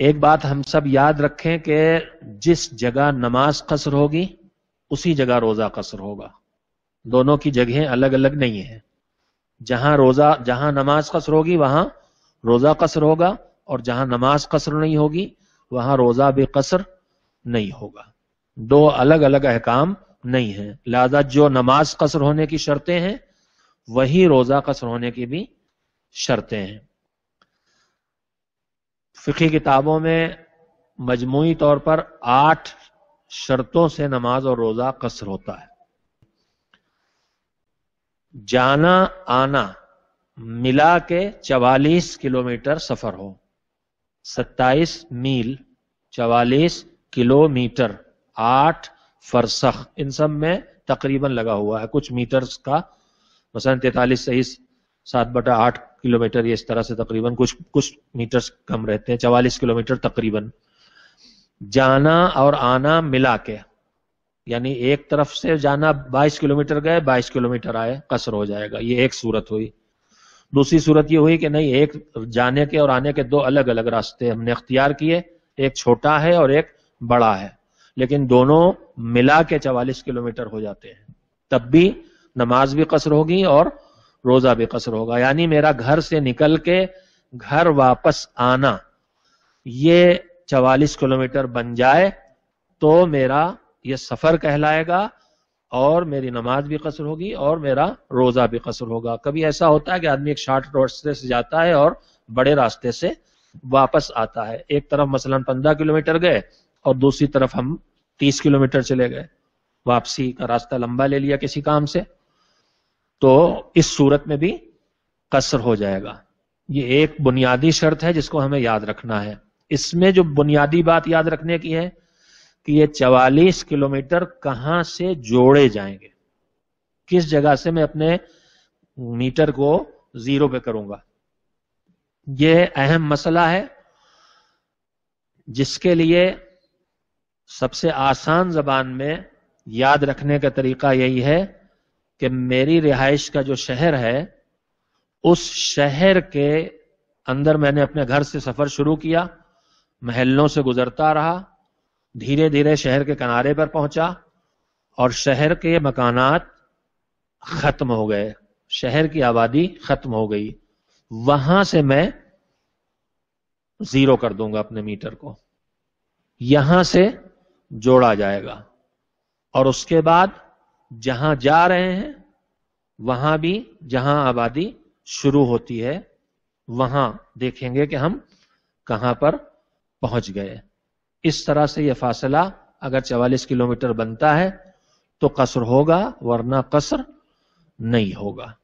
एक बात हम सब याद रखें कि जिस जगह नमाज कसर होगी उसी जगह रोजा कसर होगा दोनों की जगह अलग अलग नहीं है जहां रोजा जहां नमाज कसर होगी वहां रोजा कसर होगा और जहां नमाज कसर नहीं होगी वहां रोजा भी कसर नहीं होगा दो अलग अलग अहकाम नहीं है लिहाजा जो नमाज कसर होने की शर्तें हैं वही रोजा कसर होने की भी शर्तें हैं फिकी किताबों में मजमू तौर पर आठ शर्तों से नमाज और रोजा कसर होता है जाना आना मिला के चवालीस किलोमीटर सफर हो सत्ताईस मील चवालीस किलोमीटर आठ फरसख इन सब में तकरीबन लगा हुआ है कुछ मीटर्स का मसलन तैतालीस सही सात बटा आठ किलोमीटर ये इस तरह से तकरीबन कुछ कुछ मीटर्स कम रहते हैं चवालीस किलोमीटर तकरीबन जाना और आना मिला के यानी एक तरफ से जाना 22 किलोमीटर गए 22 किलोमीटर आए कसर हो जाएगा ये एक सूरत हुई दूसरी सूरत ये हुई कि नहीं एक जाने के और आने के दो अलग अलग रास्ते हमने अख्तियार किए एक छोटा है और एक बड़ा है लेकिन दोनों मिला के चवालीस किलोमीटर हो जाते हैं तब भी नमाज भी कसर होगी और रोजा भी कसर होगा यानी मेरा घर से निकल के घर वापस आना ये चवालीस किलोमीटर बन जाए तो मेरा ये सफर कहलाएगा और मेरी नमाज भी कसर होगी और मेरा रोजा भी कसर होगा कभी ऐसा होता है कि आदमी एक शॉर्ट रास्ते से जाता है और बड़े रास्ते से वापस आता है एक तरफ मसलन पंद्रह किलोमीटर गए और दूसरी तरफ हम तीस किलोमीटर चले गए वापसी का रास्ता लंबा ले लिया किसी काम से तो इस सूरत में भी कसर हो जाएगा ये एक बुनियादी शर्त है जिसको हमें याद रखना है इसमें जो बुनियादी बात याद रखने की है कि ये 44 किलोमीटर कहां से जोड़े जाएंगे किस जगह से मैं अपने मीटर को जीरो पे करूंगा ये अहम मसला है जिसके लिए सबसे आसान जबान में याद रखने का तरीका यही है कि मेरी रिहाइश का जो शहर है उस शहर के अंदर मैंने अपने घर से सफर शुरू किया महलों से गुजरता रहा धीरे धीरे शहर के किनारे पर पहुंचा और शहर के मकानात खत्म हो गए शहर की आबादी खत्म हो गई वहां से मैं जीरो कर दूंगा अपने मीटर को यहां से जोड़ा जाएगा और उसके बाद जहां जा रहे हैं वहां भी जहां आबादी शुरू होती है वहां देखेंगे कि हम कहां पर पहुंच गए इस तरह से यह फासला अगर 44 किलोमीटर बनता है तो कसर होगा वरना कसर नहीं होगा